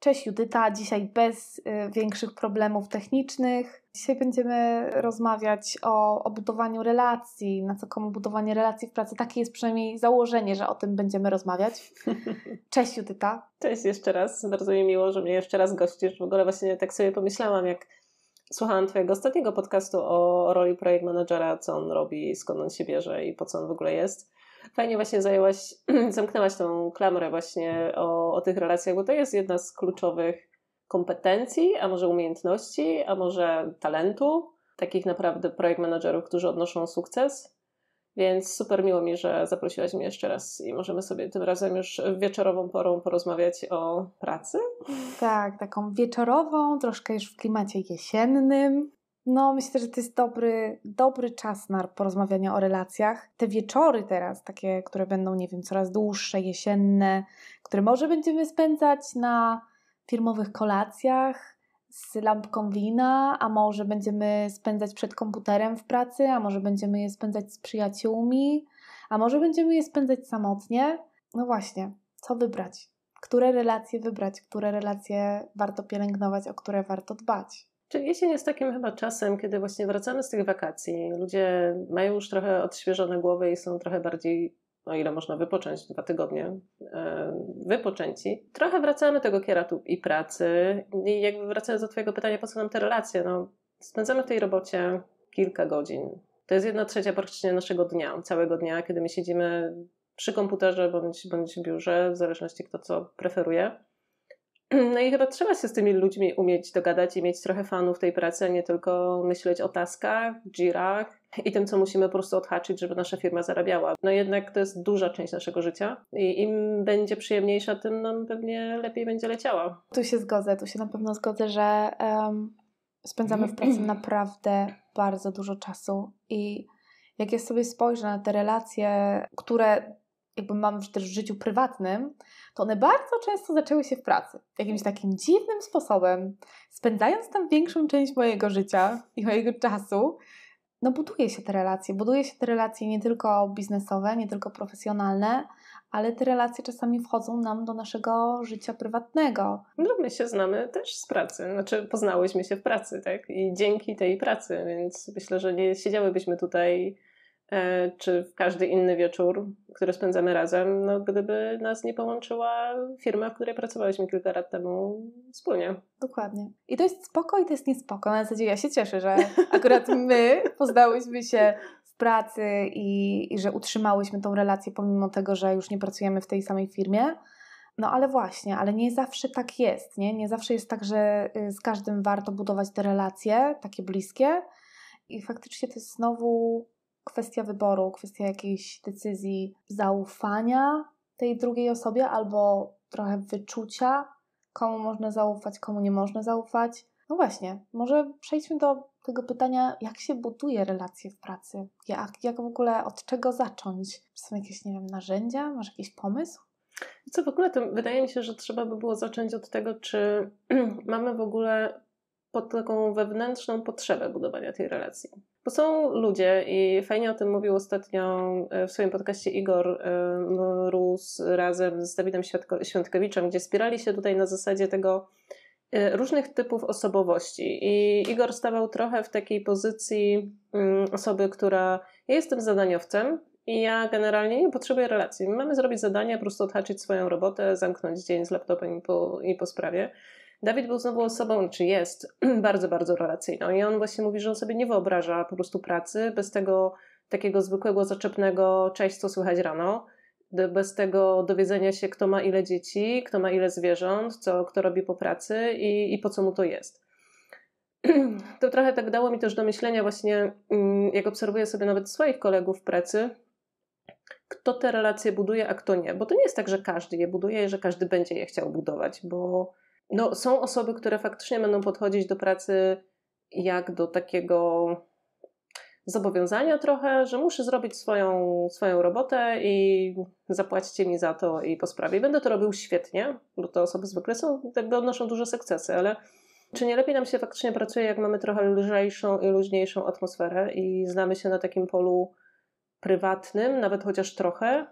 Cześć Judyta, dzisiaj bez y, większych problemów technicznych. Dzisiaj będziemy rozmawiać o, o budowaniu relacji, na co komu budowanie relacji w pracy. Takie jest przynajmniej założenie, że o tym będziemy rozmawiać. Cześć Judyta. Cześć jeszcze raz, bardzo mi miło, że mnie jeszcze raz gościsz. W ogóle właśnie tak sobie pomyślałam, jak słuchałam Twojego ostatniego podcastu o roli projekt managera, co on robi, skąd on się bierze i po co on w ogóle jest fajnie właśnie zajęłaś, zamknęłaś tą klamrę właśnie o, o tych relacjach, bo to jest jedna z kluczowych kompetencji, a może umiejętności, a może talentu takich naprawdę projekt managerów, którzy odnoszą sukces. Więc super miło mi, że zaprosiłaś mnie jeszcze raz i możemy sobie tym razem już wieczorową porą porozmawiać o pracy. Tak, taką wieczorową, troszkę już w klimacie jesiennym. No, myślę, że to jest dobry, dobry czas na porozmawianie o relacjach. Te wieczory teraz, takie, które będą, nie wiem, coraz dłuższe, jesienne, które może będziemy spędzać na firmowych kolacjach z lampką wina, a może będziemy spędzać przed komputerem w pracy, a może będziemy je spędzać z przyjaciółmi, a może będziemy je spędzać samotnie. No właśnie, co wybrać? Które relacje wybrać, które relacje warto pielęgnować, o które warto dbać? Czy jesień jest takim chyba czasem, kiedy właśnie wracamy z tych wakacji. Ludzie mają już trochę odświeżone głowy i są trochę bardziej, o ile można wypocząć, dwa tygodnie e, wypoczęci. Trochę wracamy tego kieratu i pracy. I jakby wracając do Twojego pytania, po co nam te relacje? No, spędzamy w tej robocie kilka godzin. To jest jedna trzecia praktycznie naszego dnia, całego dnia, kiedy my siedzimy przy komputerze bądź, bądź biurze, w zależności kto co preferuje. No i chyba trzeba się z tymi ludźmi umieć dogadać i mieć trochę fanów tej pracy, a nie tylko myśleć o taskach, girach i tym, co musimy po prostu odhaczyć, żeby nasza firma zarabiała. No jednak to jest duża część naszego życia i im będzie przyjemniejsza, tym nam pewnie lepiej będzie leciała. Tu się zgodzę, tu się na pewno zgodzę, że um, spędzamy w pracy naprawdę bardzo dużo czasu i jak ja sobie spojrzę na te relacje, które jakby mam też w życiu prywatnym, to one bardzo często zaczęły się w pracy. Jakimś takim dziwnym sposobem, spędzając tam większą część mojego życia i mojego czasu, no buduje się te relacje. Buduje się te relacje nie tylko biznesowe, nie tylko profesjonalne, ale te relacje czasami wchodzą nam do naszego życia prywatnego. No my się znamy też z pracy, znaczy poznałyśmy się w pracy, tak? I dzięki tej pracy, więc myślę, że nie siedziałybyśmy tutaj E, czy w każdy inny wieczór, który spędzamy razem, no, gdyby nas nie połączyła firma, w której pracowaliśmy kilka lat temu wspólnie. Dokładnie. I to jest spoko i to jest niespoko. Na zasadzie ja się cieszę, że akurat my poznałyśmy się w pracy i, i że utrzymałyśmy tą relację pomimo tego, że już nie pracujemy w tej samej firmie. No ale właśnie, ale nie zawsze tak jest, nie? Nie zawsze jest tak, że y, z każdym warto budować te relacje takie bliskie. I faktycznie to jest znowu kwestia wyboru, kwestia jakiejś decyzji zaufania tej drugiej osobie albo trochę wyczucia, komu można zaufać, komu nie można zaufać. No właśnie, może przejdźmy do tego pytania, jak się buduje relacje w pracy? Jak, jak w ogóle, od czego zacząć? Czy są jakieś, nie wiem, narzędzia? Masz jakiś pomysł? Co w ogóle, to wydaje mi się, że trzeba by było zacząć od tego, czy mamy w ogóle pod taką wewnętrzną potrzebę budowania tej relacji. Bo są ludzie i fajnie o tym mówił ostatnio e, w swoim podcaście Igor e, Rus razem z Dawidem Świątkowiczem, gdzie spierali się tutaj na zasadzie tego e, różnych typów osobowości. I Igor stawał trochę w takiej pozycji mm, osoby, która ja jestem zadaniowcem, i ja generalnie nie potrzebuję relacji. My mamy zrobić zadanie, po prostu odhaczyć swoją robotę, zamknąć dzień z laptopem i po, i po sprawie. Dawid był znowu osobą, czy jest, bardzo, bardzo relacyjną. I on właśnie mówi, że on sobie nie wyobraża po prostu pracy bez tego takiego zwykłego, zaczepnego cześć, co słychać rano, bez tego dowiedzenia się, kto ma ile dzieci, kto ma ile zwierząt, co kto robi po pracy i, i po co mu to jest. To trochę tak dało mi też do myślenia właśnie, mm, jak obserwuję sobie nawet swoich kolegów w pracy, kto te relacje buduje, a kto nie. Bo to nie jest tak, że każdy je buduje i że każdy będzie je chciał budować, bo no, są osoby, które faktycznie będą podchodzić do pracy jak do takiego zobowiązania trochę, że muszę zrobić swoją, swoją robotę i zapłacicie mi za to i po sprawie. Będę to robił świetnie, bo te osoby zwykle są, jakby odnoszą duże sukcesy, ale czy nie lepiej nam się faktycznie pracuje, jak mamy trochę lżejszą i luźniejszą atmosferę i znamy się na takim polu prywatnym, nawet chociaż trochę,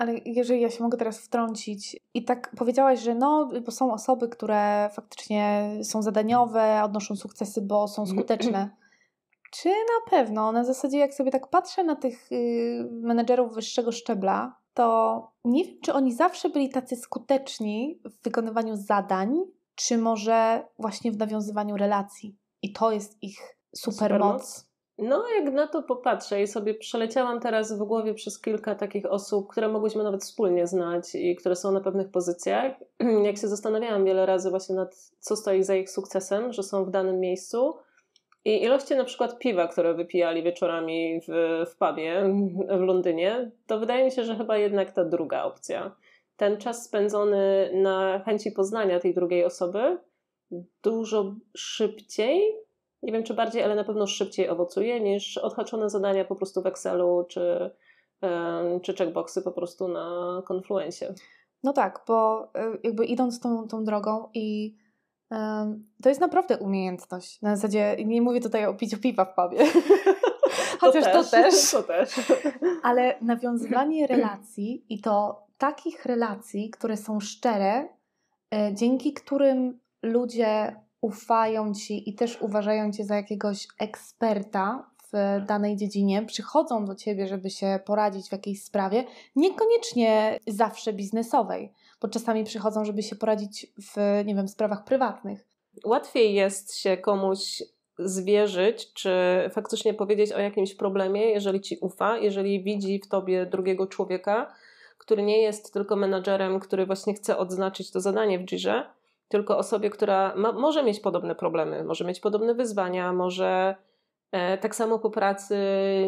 ale jeżeli ja się mogę teraz wtrącić, i tak powiedziałaś, że no, bo są osoby, które faktycznie są zadaniowe, odnoszą sukcesy, bo są mm. skuteczne. Czy na pewno, na zasadzie jak sobie tak patrzę na tych y, menedżerów wyższego szczebla, to nie wiem, czy oni zawsze byli tacy skuteczni w wykonywaniu zadań, czy może właśnie w nawiązywaniu relacji. I to jest ich supermoc. moc. No, jak na to popatrzę i sobie przeleciałam teraz w głowie przez kilka takich osób, które mogłyśmy nawet wspólnie znać i które są na pewnych pozycjach. Jak się zastanawiałam wiele razy właśnie nad co stoi za ich sukcesem, że są w danym miejscu i ilości na przykład piwa, które wypijali wieczorami w, w pubie w Londynie, to wydaje mi się, że chyba jednak ta druga opcja. Ten czas spędzony na chęci poznania tej drugiej osoby dużo szybciej nie wiem czy bardziej, ale na pewno szybciej owocuje niż odhaczone zadania po prostu w Excelu czy, czy checkboxy po prostu na Confluencie. No tak, bo e, jakby idąc tą, tą drogą i um, to jest naprawdę umiejętność. Na zasadzie nie mówię tutaj o piciu piwa w pubie. Chociaż to też. To też. To też. Ale nawiązywanie relacji i to takich relacji, które są szczere, e, dzięki którym ludzie ufają ci i też uważają cię za jakiegoś eksperta w danej dziedzinie, przychodzą do ciebie, żeby się poradzić w jakiejś sprawie, niekoniecznie zawsze biznesowej, bo czasami przychodzą, żeby się poradzić w, nie wiem, sprawach prywatnych. Łatwiej jest się komuś zwierzyć, czy faktycznie powiedzieć o jakimś problemie, jeżeli ci ufa, jeżeli widzi w tobie drugiego człowieka, który nie jest tylko menadżerem, który właśnie chce odznaczyć to zadanie w Jirze, tylko osobie, która ma, może mieć podobne problemy, może mieć podobne wyzwania, może e, tak samo po pracy,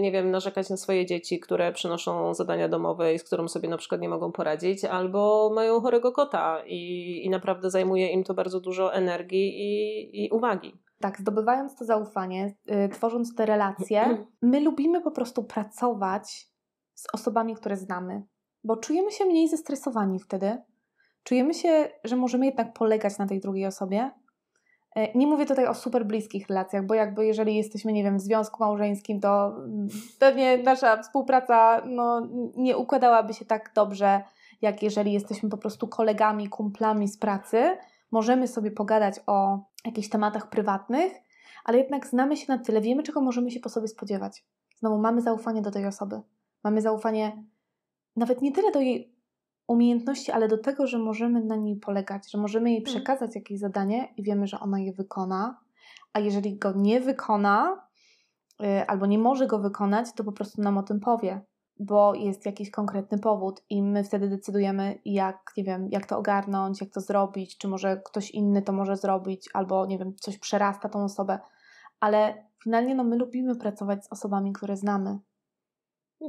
nie wiem, narzekać na swoje dzieci, które przynoszą zadania domowe i z którą sobie na przykład nie mogą poradzić, albo mają chorego kota i, i naprawdę zajmuje im to bardzo dużo energii i, i uwagi. Tak, zdobywając to zaufanie, y, tworząc te relacje, my lubimy po prostu pracować z osobami, które znamy, bo czujemy się mniej zestresowani wtedy, czujemy się, że możemy jednak polegać na tej drugiej osobie. E, nie mówię tutaj o super bliskich relacjach, bo jakby jeżeli jesteśmy, nie wiem, w związku małżeńskim, to mm, pewnie nasza współpraca no, nie układałaby się tak dobrze, jak jeżeli jesteśmy po prostu kolegami, kumplami z pracy. Możemy sobie pogadać o jakichś tematach prywatnych, ale jednak znamy się na tyle, wiemy, czego możemy się po sobie spodziewać. Znowu mamy zaufanie do tej osoby. Mamy zaufanie nawet nie tyle do jej umiejętności, ale do tego, że możemy na niej polegać, że możemy jej mm. przekazać jakieś zadanie i wiemy, że ona je wykona, a jeżeli go nie wykona y, albo nie może go wykonać, to po prostu nam o tym powie, bo jest jakiś konkretny powód i my wtedy decydujemy, jak, nie wiem, jak to ogarnąć, jak to zrobić, czy może ktoś inny to może zrobić, albo nie wiem, coś przerasta tą osobę, ale finalnie no, my lubimy pracować z osobami, które znamy,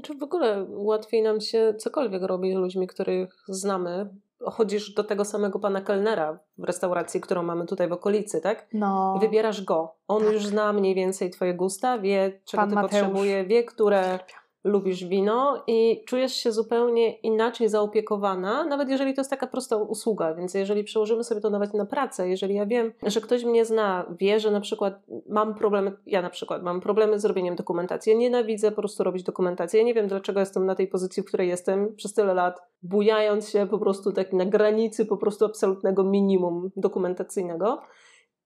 czy w ogóle łatwiej nam się cokolwiek robi z ludźmi, których znamy? Chodzisz do tego samego pana kelnera w restauracji, którą mamy tutaj w okolicy, tak? No. wybierasz go. On tak. już zna mniej więcej twoje gusta, wie czego pan ty Mateusz. potrzebuje, wie które lubisz wino i czujesz się zupełnie inaczej zaopiekowana, nawet jeżeli to jest taka prosta usługa. Więc jeżeli przełożymy sobie to nawet na pracę, jeżeli ja wiem, że ktoś mnie zna, wie, że na przykład mam problemy, ja na przykład mam problemy z robieniem dokumentacji, ja nienawidzę po prostu robić dokumentację, ja nie wiem dlaczego jestem na tej pozycji, w której jestem przez tyle lat, bujając się po prostu tak na granicy po prostu absolutnego minimum dokumentacyjnego.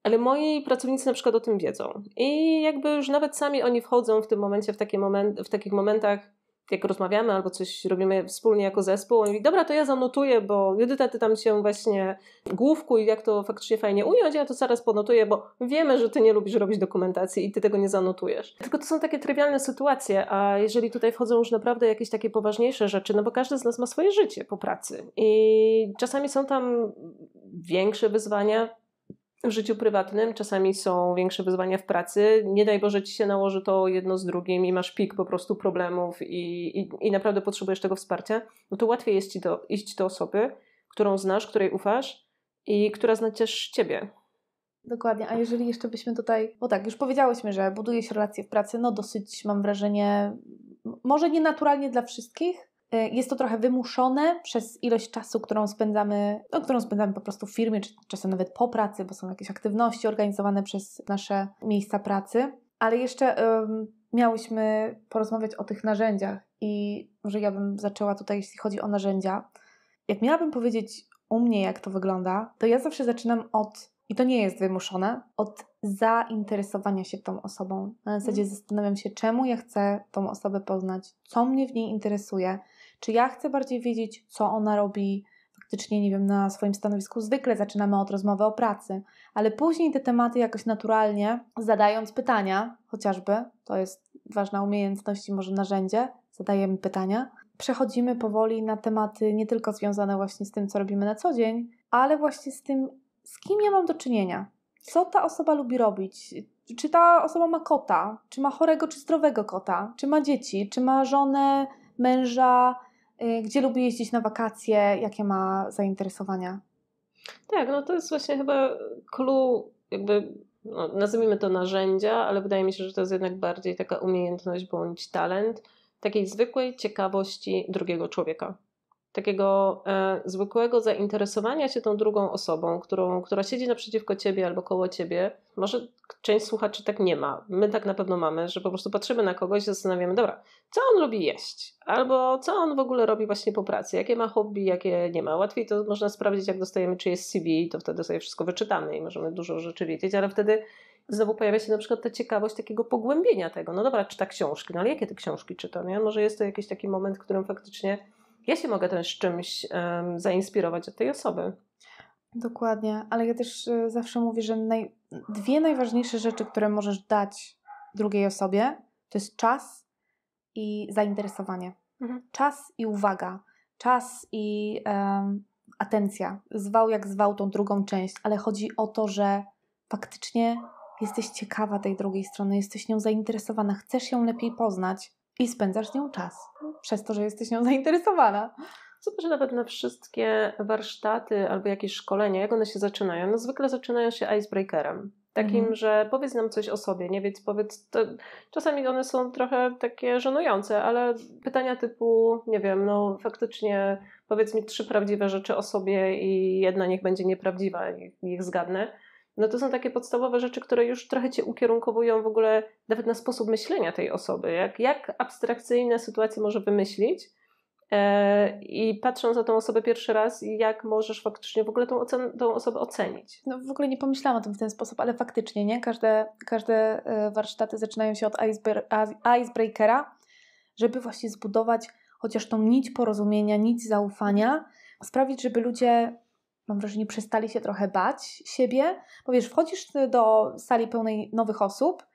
Ale moi pracownicy na przykład o tym wiedzą. I jakby już nawet sami oni wchodzą w tym momencie, w, takie moment, w takich momentach, jak rozmawiamy albo coś robimy wspólnie jako zespół, oni mówią: dobra, to ja zanotuję, bo Judyta, ty tam się właśnie główku i jak to faktycznie fajnie ująć, ja to zaraz ponotuję, bo wiemy, że ty nie lubisz robić dokumentacji i ty tego nie zanotujesz. Tylko to są takie trywialne sytuacje, a jeżeli tutaj wchodzą już naprawdę jakieś takie poważniejsze rzeczy, no bo każdy z nas ma swoje życie po pracy i czasami są tam większe wyzwania, w życiu prywatnym, czasami są większe wyzwania w pracy. Nie daj Boże, ci się nałoży to jedno z drugim i masz pik po prostu problemów i, i, i naprawdę potrzebujesz tego wsparcia, no to łatwiej jest ci do, iść do osoby, którą znasz, której ufasz i która zna też ciebie. Dokładnie, a jeżeli jeszcze byśmy tutaj, bo tak, już powiedziałyśmy, że buduje się relacje w pracy, no dosyć mam wrażenie, może nienaturalnie dla wszystkich, Y, jest to trochę wymuszone przez ilość czasu, którą spędzamy, no, którą spędzamy po prostu w firmie, czy czasem nawet po pracy, bo są jakieś aktywności organizowane przez nasze miejsca pracy. Ale jeszcze um, miałyśmy porozmawiać o tych narzędziach i może ja bym zaczęła tutaj, jeśli chodzi o narzędzia. Jak miałabym powiedzieć u mnie, jak to wygląda, to ja zawsze zaczynam od, i to nie jest wymuszone, od zainteresowania się tą osobą. Na zasadzie mhm. zastanawiam się, czemu ja chcę tą osobę poznać, co mnie w niej interesuje, czy ja chcę bardziej wiedzieć, co ona robi faktycznie, nie wiem, na swoim stanowisku? Zwykle zaczynamy od rozmowy o pracy, ale później te tematy jakoś naturalnie, zadając pytania, chociażby, to jest ważna umiejętność i może narzędzie, zadajemy pytania, przechodzimy powoli na tematy nie tylko związane właśnie z tym, co robimy na co dzień, ale właśnie z tym, z kim ja mam do czynienia. Co ta osoba lubi robić? Czy ta osoba ma kota? Czy ma chorego czy zdrowego kota? Czy ma dzieci? Czy ma żonę, męża, Y, gdzie lubi jeździć na wakacje? Jakie ma zainteresowania? Tak, no to jest właśnie chyba clue, jakby no, nazwijmy to narzędzia, ale wydaje mi się, że to jest jednak bardziej taka umiejętność bądź talent takiej zwykłej ciekawości drugiego człowieka takiego e, zwykłego zainteresowania się tą drugą osobą, którą, która siedzi naprzeciwko ciebie albo koło ciebie. Może część słuchaczy tak nie ma. My tak na pewno mamy, że po prostu patrzymy na kogoś i zastanawiamy, dobra, co on lubi jeść? Albo co on w ogóle robi właśnie po pracy? Jakie ma hobby, jakie nie ma? Łatwiej to można sprawdzić, jak dostajemy czyjeś CV, to wtedy sobie wszystko wyczytamy i możemy dużo rzeczy wiedzieć, ale wtedy znowu pojawia się na przykład ta ciekawość takiego pogłębienia tego. No dobra, czyta książki, no ale jakie te książki czyta? Nie? No może jest to jakiś taki moment, w którym faktycznie ja się mogę też czymś um, zainspirować od tej osoby. Dokładnie, ale ja też e, zawsze mówię, że naj... dwie najważniejsze rzeczy, które możesz dać drugiej osobie, to jest czas i zainteresowanie. Mhm. Czas i uwaga, czas i um, atencja. Zwał jak zwał tą drugą część, ale chodzi o to, że faktycznie jesteś ciekawa tej drugiej strony, jesteś nią zainteresowana, chcesz ją lepiej poznać i spędzasz z nią czas przez to, że jesteś nią zainteresowana. Super, że nawet na wszystkie warsztaty albo jakieś szkolenia, jak one się zaczynają? No zwykle zaczynają się icebreakerem. Takim, mhm. że powiedz nam coś o sobie, nie więc powiedz. To, czasami one są trochę takie żenujące, ale pytania typu, nie wiem, no faktycznie powiedz mi trzy prawdziwe rzeczy o sobie i jedna niech będzie nieprawdziwa, niech, niech zgadnę no to są takie podstawowe rzeczy, które już trochę cię ukierunkowują w ogóle nawet na sposób myślenia tej osoby. Jak, jak abstrakcyjne sytuacje może wymyślić e, i patrząc na tą osobę pierwszy raz, jak możesz faktycznie w ogóle tą, ocen- tą osobę ocenić? No w ogóle nie pomyślałam o tym w ten sposób, ale faktycznie, nie? Każde, każde e, warsztaty zaczynają się od icebreakera, żeby właśnie zbudować chociaż tą nić porozumienia, nić zaufania, sprawić, żeby ludzie mam wrażenie, przestali się trochę bać siebie, bo wiesz, wchodzisz do sali pełnej nowych osób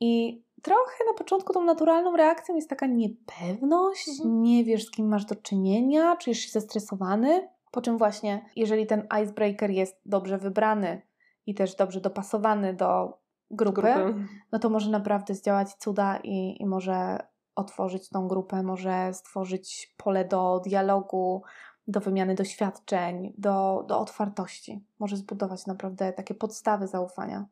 i trochę na początku tą naturalną reakcją jest taka niepewność, mhm. nie wiesz z kim masz do czynienia, czujesz się zestresowany, po czym właśnie, jeżeli ten icebreaker jest dobrze wybrany i też dobrze dopasowany do grupy, grupy. no to może naprawdę zdziałać cuda i, i może otworzyć tą grupę, może stworzyć pole do dialogu, do wymiany doświadczeń, do, do otwartości. Może zbudować naprawdę takie podstawy zaufania.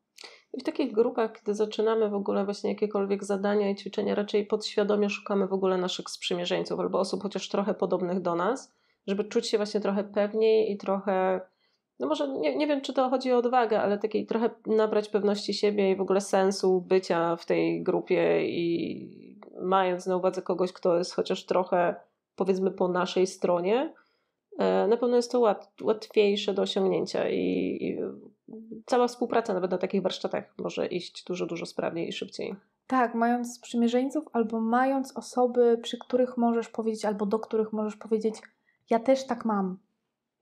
I w takich grupach, kiedy zaczynamy w ogóle właśnie jakiekolwiek zadania i ćwiczenia, raczej podświadomie szukamy w ogóle naszych sprzymierzeńców albo osób chociaż trochę podobnych do nas, żeby czuć się właśnie trochę pewniej i trochę, no może nie, nie wiem, czy to chodzi o odwagę, ale takiej trochę nabrać pewności siebie i w ogóle sensu bycia w tej grupie i mając na uwadze kogoś, kto jest chociaż trochę powiedzmy po naszej stronie, E, na pewno jest to łat, łatwiejsze do osiągnięcia i, i cała współpraca nawet na takich warsztatach może iść dużo, dużo sprawniej i szybciej. Tak, mając sprzymierzeńców albo mając osoby, przy których możesz powiedzieć, albo do których możesz powiedzieć, ja też tak mam,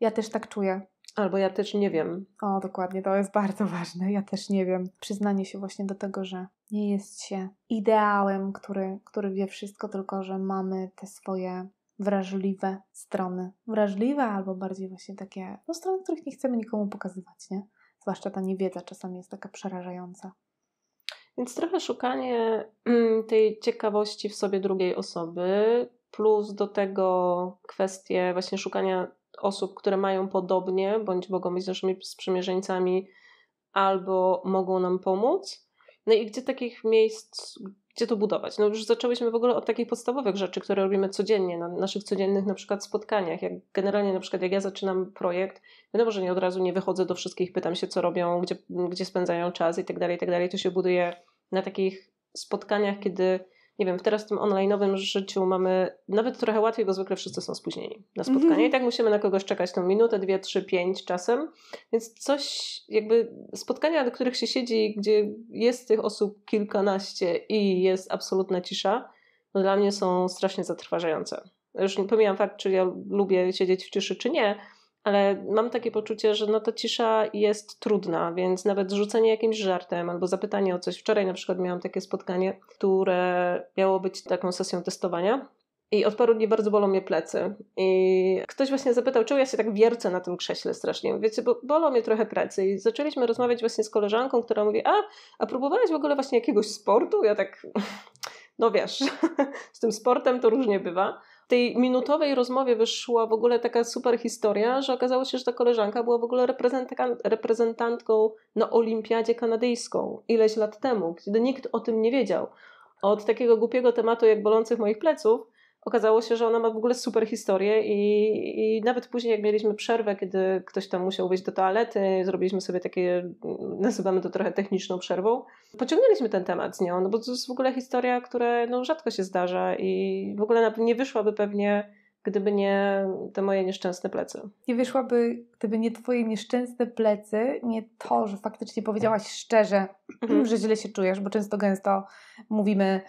ja też tak czuję. Albo ja też nie wiem. O, dokładnie, to jest bardzo ważne. Ja też nie wiem. Przyznanie się właśnie do tego, że nie jest się ideałem, który, który wie wszystko, tylko że mamy te swoje wrażliwe strony. Wrażliwe albo bardziej właśnie takie no, strony, których nie chcemy nikomu pokazywać, nie? Zwłaszcza ta niewiedza czasami jest taka przerażająca. Więc trochę szukanie mm, tej ciekawości w sobie drugiej osoby, plus do tego kwestie właśnie szukania osób, które mają podobnie, bądź mogą być naszymi sprzymierzeńcami, albo mogą nam pomóc. No i gdzie takich miejsc, gdzie to budować. No już zaczęłyśmy w ogóle od takich podstawowych rzeczy, które robimy codziennie, na naszych codziennych na przykład spotkaniach. Jak generalnie na przykład jak ja zaczynam projekt, wiadomo, że nie od razu nie wychodzę do wszystkich, pytam się co robią, gdzie, gdzie spędzają czas i tak dalej, i tak dalej. To się buduje na takich spotkaniach, kiedy nie wiem, teraz w tym online'owym życiu mamy nawet trochę łatwiej, bo zwykle wszyscy są spóźnieni na spotkanie. Mm -hmm. I tak musimy na kogoś czekać tą minutę, dwie, trzy, pięć czasem. Więc coś, jakby spotkania, do których się siedzi, gdzie jest tych osób kilkanaście i jest absolutna cisza, no dla mnie są strasznie zatrważające. Już pomijam fakt, czy ja lubię siedzieć w ciszy, czy nie, ale mam takie poczucie, że no ta cisza jest trudna, więc nawet rzucenie jakimś żartem albo zapytanie o coś. Wczoraj na przykład miałam takie spotkanie, które miało być taką sesją testowania. I od paru dni bardzo bolą mnie plecy. I ktoś właśnie zapytał, czemu ja się tak wiercę na tym krześle strasznie. Wiecie, bo bolą mnie trochę plecy. I zaczęliśmy rozmawiać właśnie z koleżanką, która mówi, a, a próbowałaś w ogóle właśnie jakiegoś sportu? Ja tak, no wiesz, z tym sportem to różnie bywa tej minutowej rozmowie wyszła w ogóle taka super historia, że okazało się, że ta koleżanka była w ogóle reprezentantką na Olimpiadzie Kanadyjską ileś lat temu, kiedy nikt o tym nie wiedział. Od takiego głupiego tematu jak bolących moich pleców okazało się, że ona ma w ogóle super historię i, i nawet później jak mieliśmy przerwę, kiedy ktoś tam musiał wyjść do toalety, zrobiliśmy sobie takie, nazywamy to trochę techniczną przerwą, pociągnęliśmy ten temat z nią, no bo to jest w ogóle historia, która no, rzadko się zdarza i w ogóle nie wyszłaby pewnie gdyby nie te moje nieszczęsne plecy. Nie wyszłaby, gdyby nie twoje nieszczęsne plecy, nie to, że faktycznie powiedziałaś szczerze, mhm. że źle się czujesz, bo często gęsto mówimy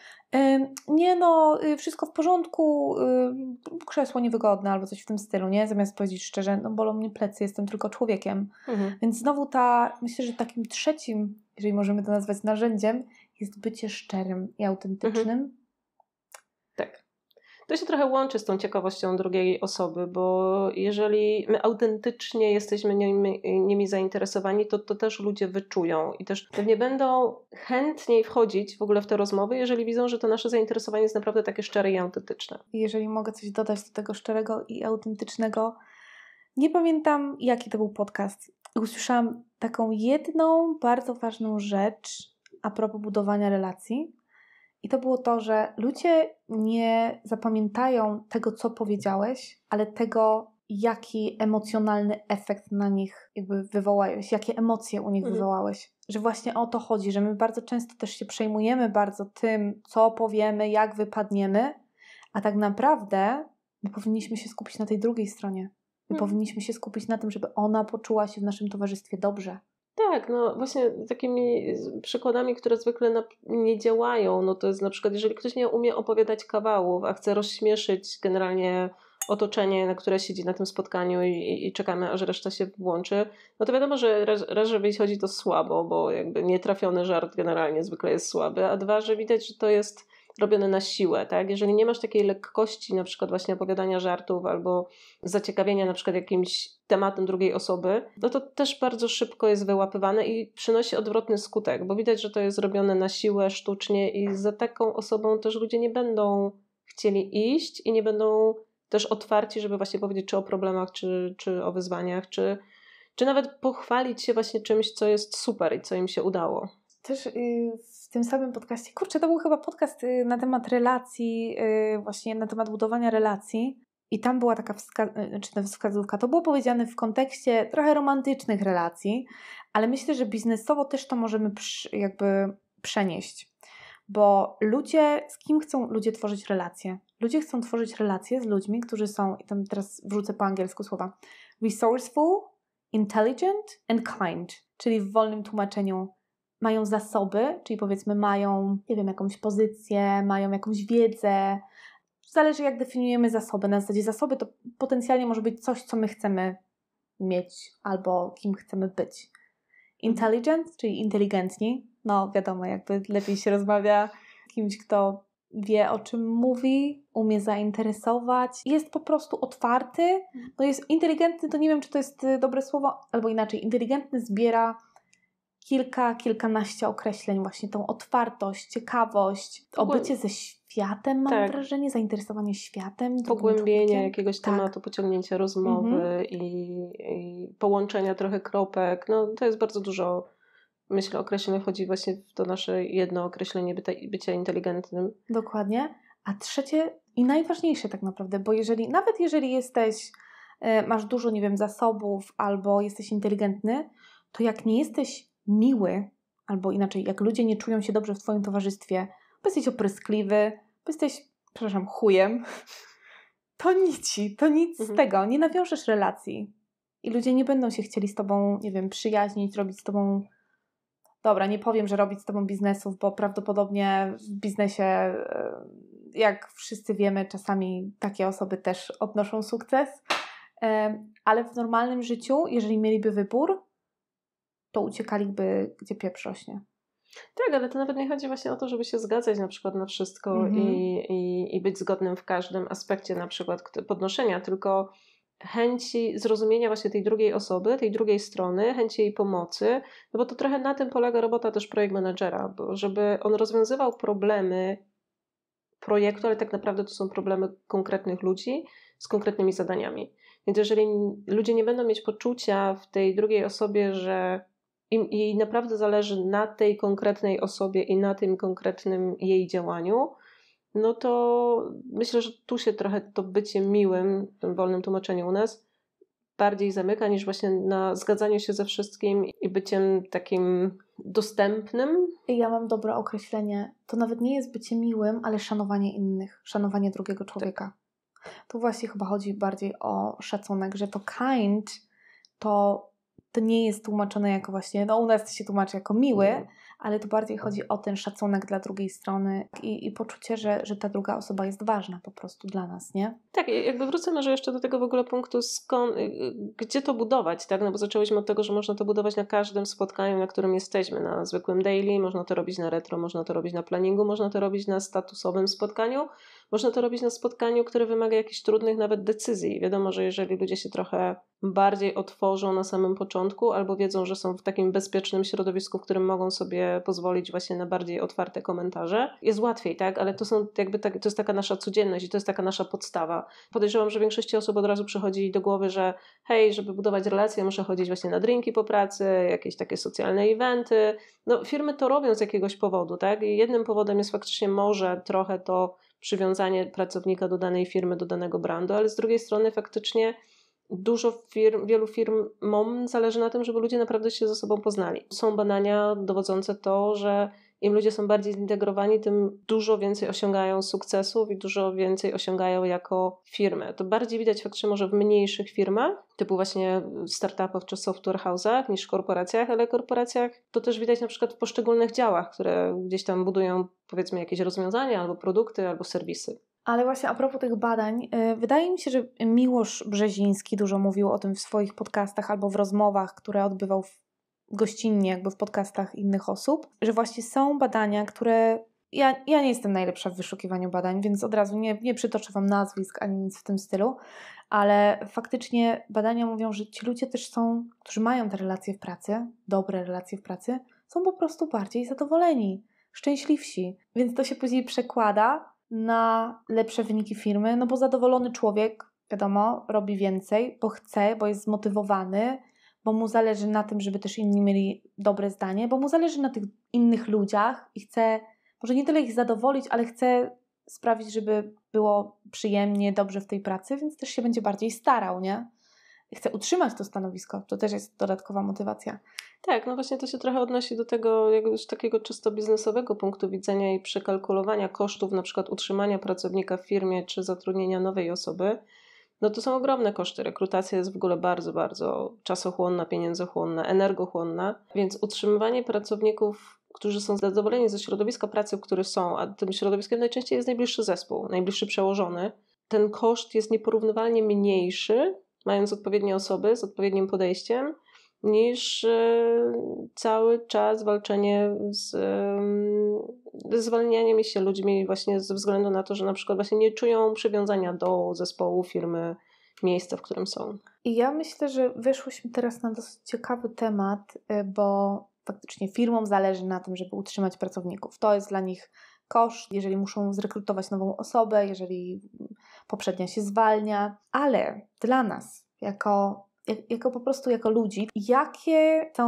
nie no, y, wszystko w porządku, y, krzesło niewygodne albo coś w tym stylu, nie? Zamiast powiedzieć szczerze, no bolą mnie plecy, jestem tylko człowiekiem. Mhm. Więc znowu ta, myślę, że takim trzecim, jeżeli możemy to nazwać narzędziem, jest bycie szczerym i autentycznym. Mhm to się trochę łączy z tą ciekawością drugiej osoby, bo jeżeli my autentycznie jesteśmy nimi, nimi zainteresowani, to to też ludzie wyczują i też pewnie będą chętniej wchodzić w ogóle w te rozmowy, jeżeli widzą, że to nasze zainteresowanie jest naprawdę takie szczere i autentyczne. Jeżeli mogę coś dodać do tego szczerego i autentycznego, nie pamiętam jaki to był podcast. Usłyszałam taką jedną bardzo ważną rzecz a propos budowania relacji i to było to, że ludzie nie zapamiętają tego, co powiedziałeś, ale tego, jaki emocjonalny efekt na nich jakby wywołałeś, jakie emocje u nich mhm. wywołałeś. Że właśnie o to chodzi, że my bardzo często też się przejmujemy bardzo tym, co powiemy, jak wypadniemy, a tak naprawdę my powinniśmy się skupić na tej drugiej stronie. My mhm. powinniśmy się skupić na tym, żeby ona poczuła się w naszym towarzystwie dobrze. Tak, no właśnie takimi przykładami, które zwykle na, nie działają, no to jest na przykład, jeżeli ktoś nie umie opowiadać kawałów, a chce rozśmieszyć generalnie otoczenie, na które siedzi na tym spotkaniu i, i czekamy, aż reszta się włączy, no to wiadomo, że raz, raz, że wychodzi to słabo, bo jakby nietrafiony żart generalnie zwykle jest słaby, a dwa, że widać, że to jest robione na siłę, tak? Jeżeli nie masz takiej lekkości na przykład właśnie opowiadania żartów albo zaciekawienia na przykład jakimś tematem drugiej osoby, no to też bardzo szybko jest wyłapywane i przynosi odwrotny skutek, bo widać, że to jest robione na siłę, sztucznie i za taką osobą też ludzie nie będą chcieli iść i nie będą też otwarci, żeby właśnie powiedzieć czy o problemach, czy, czy o wyzwaniach, czy, czy nawet pochwalić się właśnie czymś, co jest super i co im się udało też y, w tym samym podcaście, kurczę, to był chyba podcast y, na temat relacji, y, właśnie na temat budowania relacji. I tam była taka wska- czy znaczy wskazówka. To było powiedziane w kontekście trochę romantycznych relacji, ale myślę, że biznesowo też to możemy przy, jakby przenieść. Bo ludzie, z kim chcą ludzie tworzyć relacje? Ludzie chcą tworzyć relacje z ludźmi, którzy są, i tam teraz wrzucę po angielsku słowa, resourceful, intelligent and kind, czyli w wolnym tłumaczeniu mają zasoby, czyli powiedzmy mają, nie wiem, jakąś pozycję, mają jakąś wiedzę. Zależy jak definiujemy zasoby. Na zasadzie zasoby to potencjalnie może być coś, co my chcemy mieć albo kim chcemy być. Intelligent, czyli inteligentni. No wiadomo, jakby lepiej się rozmawia kimś, kto wie o czym mówi, umie zainteresować, jest po prostu otwarty, no jest inteligentny, to nie wiem czy to jest y, dobre słowo, albo inaczej, inteligentny zbiera kilka, kilkanaście określeń, właśnie tą otwartość, ciekawość, obycie ze światem, mam tak. wrażenie, zainteresowanie światem. Pogłębienie jakiegoś tak. tematu, pociągnięcie rozmowy mhm. i, i, połączenia trochę kropek. No, to jest bardzo dużo, myślę, określeń chodzi właśnie w to nasze jedno określenie byta, bycia inteligentnym. Dokładnie. A trzecie i najważniejsze tak naprawdę, bo jeżeli, nawet jeżeli jesteś, e, masz dużo, nie wiem, zasobów albo jesteś inteligentny, to jak nie jesteś miły, albo inaczej, jak ludzie nie czują się dobrze w Twoim towarzystwie, bo jesteś opryskliwy, bo jesteś, przepraszam, chujem, to nic, to nic mhm. z tego. Nie nawiążesz relacji. I ludzie nie będą się chcieli z Tobą, nie wiem, przyjaźnić, robić z Tobą dobra, nie powiem, że robić z tobą biznesów, bo prawdopodobnie w biznesie, e, jak wszyscy wiemy, czasami takie osoby też odnoszą sukces, e, ale w normalnym życiu, jeżeli mieliby wybór, to uciekaliby, gdzie pieprz rośnie. Tak, ale to nawet nie chodzi właśnie o to, żeby się zgadzać na przykład na wszystko mhm. i, i, i, być zgodnym w każdym aspekcie na przykład podnoszenia, tylko chęci zrozumienia właśnie tej drugiej osoby, tej drugiej strony, chęci jej pomocy, no bo to trochę na tym polega robota też projekt menedżera, bo żeby on rozwiązywał problemy projektu, ale tak naprawdę to są problemy konkretnych ludzi z konkretnymi zadaniami. Więc jeżeli ludzie nie będą mieć poczucia w tej drugiej osobie, że i naprawdę zależy na tej konkretnej osobie i na tym konkretnym jej działaniu, no to myślę, że tu się trochę to bycie miłym, w tym wolnym tłumaczeniu u nas, bardziej zamyka niż właśnie na zgadzaniu się ze wszystkim i byciem takim dostępnym. Ja mam dobre określenie. To nawet nie jest bycie miłym, ale szanowanie innych, szanowanie drugiego tak. człowieka. Tak. Tu właśnie chyba chodzi bardziej o szacunek, że to kind to to nie jest tłumaczone jako właśnie, no u nas to się tłumaczy jako miły, mhm. ale tu bardziej tak. chodzi o ten szacunek dla drugiej strony i, i, poczucie, że, że ta druga osoba jest ważna po prostu dla nas, nie? Tak, jakby wrócę może jeszcze do tego w ogóle punktu, skąd, y, y, gdzie to budować, tak? No bo zaczęłyśmy od tego, że można to budować na każdym spotkaniu, na którym jesteśmy, na zwykłym daily, można to robić na retro, można to robić na planningu, można to robić na statusowym spotkaniu, można to robić na spotkaniu, które wymaga jakichś trudnych nawet decyzji. Wiadomo, że jeżeli ludzie się trochę bardziej otworzą na samym początku albo wiedzą, że są w takim bezpiecznym środowisku, w którym mogą sobie pozwolić właśnie na bardziej otwarte komentarze, jest łatwiej, tak? Ale to są jakby tak, to jest taka nasza codzienność i to jest taka nasza podstawa. Podejrzewam, że większości osób od razu przychodzi do głowy, że hej, żeby budować relacje, muszę chodzić właśnie na drinki po pracy, jakieś takie socjalne eventy. No firmy to robią z jakiegoś powodu, tak? I jednym powodem jest faktycznie może trochę to przywiązanie pracownika do danej firmy, do danego brandu, ale z drugiej strony faktycznie dużo firm, wielu firmom zależy na tym, żeby ludzie naprawdę się ze sobą poznali. Są badania dowodzące to, że im ludzie są bardziej zintegrowani, tym dużo więcej osiągają sukcesów i dużo więcej osiągają jako firmy. To bardziej widać faktycznie może w mniejszych firmach, typu właśnie startupów czy software house'ach niż w korporacjach, ale korporacjach to też widać na przykład w poszczególnych działach, które gdzieś tam budują powiedzmy jakieś rozwiązania albo produkty albo serwisy. Ale właśnie a propos tych badań, y, wydaje mi się, że Miłosz Brzeziński dużo mówił o tym w swoich podcastach albo w rozmowach, które odbywał gościnnie jakby w podcastach innych osób, że właśnie są badania, które ja, ja nie jestem najlepsza w wyszukiwaniu badań, więc od razu nie, nie przytoczę Wam nazwisk ani nic w tym stylu, ale faktycznie badania mówią, że ci ludzie też są, którzy mają te relacje w pracy, dobre relacje w pracy, są po prostu bardziej zadowoleni, szczęśliwsi. Więc to się później przekłada na lepsze wyniki firmy, no bo zadowolony człowiek, wiadomo, robi więcej, bo chce, bo jest zmotywowany bo mu zależy na tym, żeby też inni mieli dobre zdanie, bo mu zależy na tych innych ludziach i chce, może nie tyle ich zadowolić, ale chce sprawić, żeby było przyjemnie, dobrze w tej pracy, więc też się będzie bardziej starał, nie? Chce utrzymać to stanowisko, to też jest dodatkowa motywacja. Tak, no właśnie to się trochę odnosi do tego jak już takiego czysto biznesowego punktu widzenia i przekalkulowania kosztów na przykład utrzymania pracownika w firmie czy zatrudnienia nowej osoby no to są ogromne koszty. Rekrutacja jest w ogóle bardzo, bardzo czasochłonna, pieniędzochłonna, energochłonna, więc utrzymywanie pracowników, którzy są zadowoleni ze środowiska pracy, w którym są, a tym środowiskiem najczęściej jest najbliższy zespół, najbliższy przełożony, ten koszt jest nieporównywalnie mniejszy, mając odpowiednie osoby z odpowiednim podejściem, niż e, cały czas walczenie z, zwalnianiem się ludźmi właśnie ze względu na to, że na przykład właśnie nie czują przywiązania do zespołu, firmy, miejsca, w którym są. I ja myślę, że weszłyśmy teraz na dosyć ciekawy temat, e, bo faktycznie firmom zależy na tym, żeby utrzymać pracowników. To jest dla nich koszt, jeżeli muszą zrekrutować nową osobę, jeżeli poprzednia się zwalnia, ale dla nas, jako jako po prostu jako ludzi, jakie są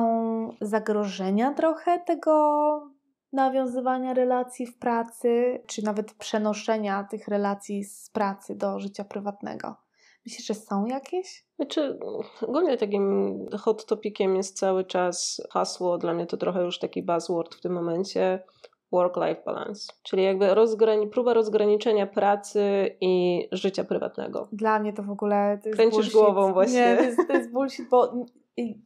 zagrożenia trochę tego nawiązywania relacji w pracy, czy nawet przenoszenia tych relacji z pracy do życia prywatnego? Myślisz, że są jakieś? Znaczy, ogólnie takim hot topiciem jest cały czas hasło, dla mnie to trochę już taki buzzword w tym momencie, work-life balance, czyli jakby rozgrani- próba rozgraniczenia pracy i życia prywatnego. Dla mnie to w ogóle. To Kręcisz bullshit. głową właśnie. Nie, to jest, to jest bullshit, bo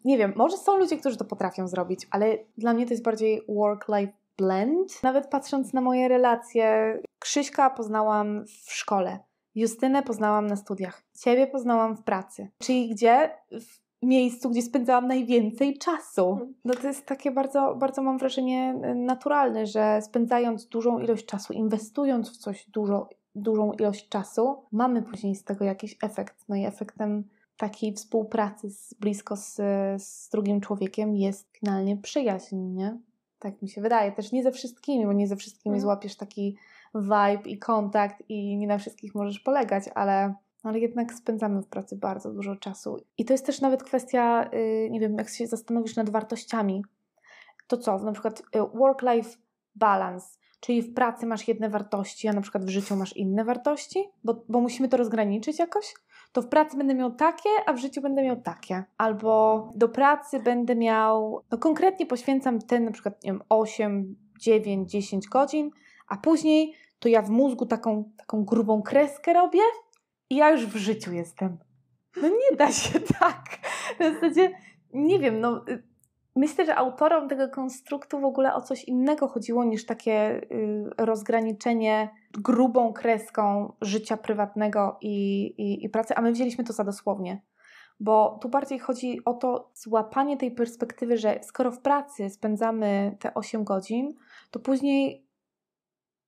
nie wiem, może są ludzie, którzy to potrafią zrobić, ale dla mnie to jest bardziej work-life blend. Nawet patrząc na moje relacje, Krzyśka poznałam w szkole. Justynę poznałam na studiach, Ciebie poznałam w pracy. Czyli gdzie w miejscu, gdzie spędzałam najwięcej czasu. Mhm. No to jest takie bardzo, bardzo mam wrażenie y, naturalne, że spędzając dużą ilość czasu, inwestując w coś dużo, dużą ilość czasu, mamy później z tego jakiś efekt. No i efektem takiej współpracy z, blisko z, z drugim człowiekiem jest finalnie przyjaźń, nie? Tak mi się wydaje. Też nie ze wszystkimi, bo nie ze wszystkimi mhm. złapiesz taki vibe i kontakt i nie na wszystkich możesz polegać, ale no ale jednak spędzamy w pracy bardzo dużo czasu. I to jest też nawet kwestia, y, nie wiem, jak się zastanowisz nad wartościami, to co? Na przykład y, work-life balance, czyli w pracy masz jedne wartości, a na przykład w życiu masz inne wartości, bo, bo musimy to rozgraniczyć jakoś. To w pracy będę miał takie, a w życiu będę miał takie. Albo do pracy będę miał, no konkretnie poświęcam ten na przykład, nie wiem, 8, 9, 10 godzin, a później to ja w mózgu taką, taką grubą kreskę robię i ja już w życiu jestem. No nie da się tak. W zasadzie nie wiem, no y, myślę, że autorom tego konstruktu w ogóle o coś innego chodziło niż takie y, rozgraniczenie grubą kreską życia prywatnego i, i, i pracy, a my wzięliśmy to za dosłownie. Bo tu bardziej chodzi o to złapanie tej perspektywy, że skoro w pracy spędzamy te 8 godzin, to później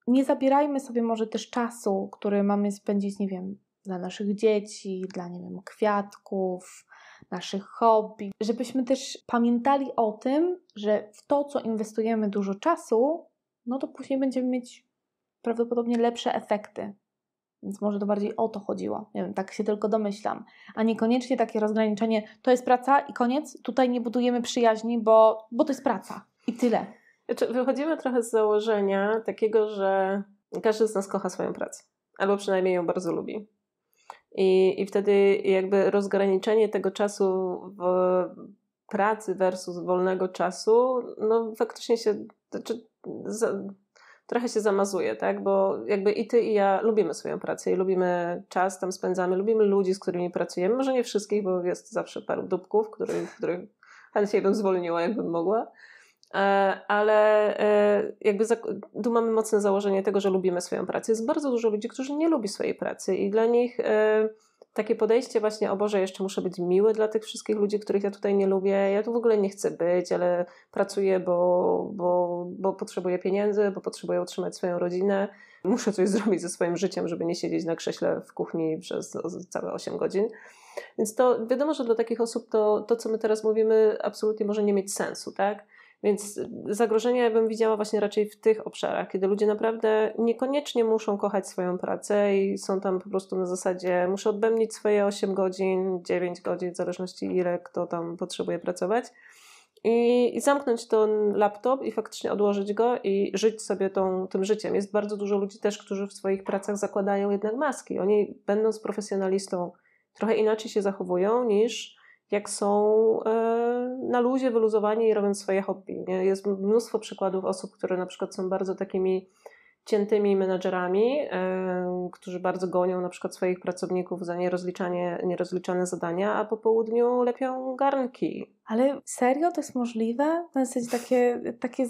nie zabierajmy sobie może też czasu, który mamy spędzić, nie wiem, dla naszych dzieci, dla nie wiem, kwiatków, naszych hobby, żebyśmy też pamiętali o tym, że w to, co inwestujemy dużo czasu, no to później będziemy mieć prawdopodobnie lepsze efekty. Więc może to bardziej o to chodziło. Nie wiem, tak się tylko domyślam. A niekoniecznie takie rozgraniczenie, to jest praca i koniec, tutaj nie budujemy przyjaźni, bo, bo to jest praca i tyle. Znaczy, wychodzimy trochę z założenia takiego, że każdy z nas kocha swoją pracę, albo przynajmniej ją bardzo lubi. I, I wtedy jakby rozgraniczenie tego czasu w pracy versus wolnego czasu, no faktycznie się, znaczy, za, trochę się zamazuje, tak? Bo jakby i ty, i ja lubimy swoją pracę i lubimy czas tam spędzamy, lubimy ludzi, z którymi pracujemy. Może nie wszystkich, bo jest zawsze paru dupków, których, których chętnie bym zwolniła, jakbym mogła. E, ale e, jakby tu mamy mocne założenie tego, że lubimy swoją pracę. Jest bardzo dużo ludzi, którzy nie lubi swojej pracy i dla nich e, takie podejście właśnie, o Boże, jeszcze muszę być miły dla tych wszystkich ludzi, których ja tutaj nie lubię, ja tu w ogóle nie chcę być, ale pracuję, bo, bo, bo potrzebuję pieniędzy, bo potrzebuję utrzymać swoją rodzinę, muszę coś zrobić ze swoim życiem, żeby nie siedzieć na krześle w kuchni przez całe 8 godzin. Więc to wiadomo, że dla takich osób to, to co my teraz mówimy, absolutnie może nie mieć sensu, tak? Więc zagrożenia ja bym widziała właśnie raczej w tych obszarach, kiedy ludzie naprawdę niekoniecznie muszą kochać swoją pracę i są tam po prostu na zasadzie muszę odbębnić swoje 8 godzin, 9 godzin, w zależności ile kto tam potrzebuje pracować. I, i zamknąć ten laptop i faktycznie odłożyć go i żyć sobie tą, tym życiem. Jest bardzo dużo ludzi też, którzy w swoich pracach zakładają jednak maski. Oni, będąc profesjonalistą, trochę inaczej się zachowują niż jak są. Yy, na luzie, wyluzowanie i robiąc swoje hobby. Nie? Jest mnóstwo przykładów osób, które na przykład są bardzo takimi ciętymi menadżerami, yy, którzy bardzo gonią na przykład swoich pracowników za nierozliczanie, nierozliczane zadania, a po południu lepią garnki. Ale serio to jest możliwe? To jest takie, takie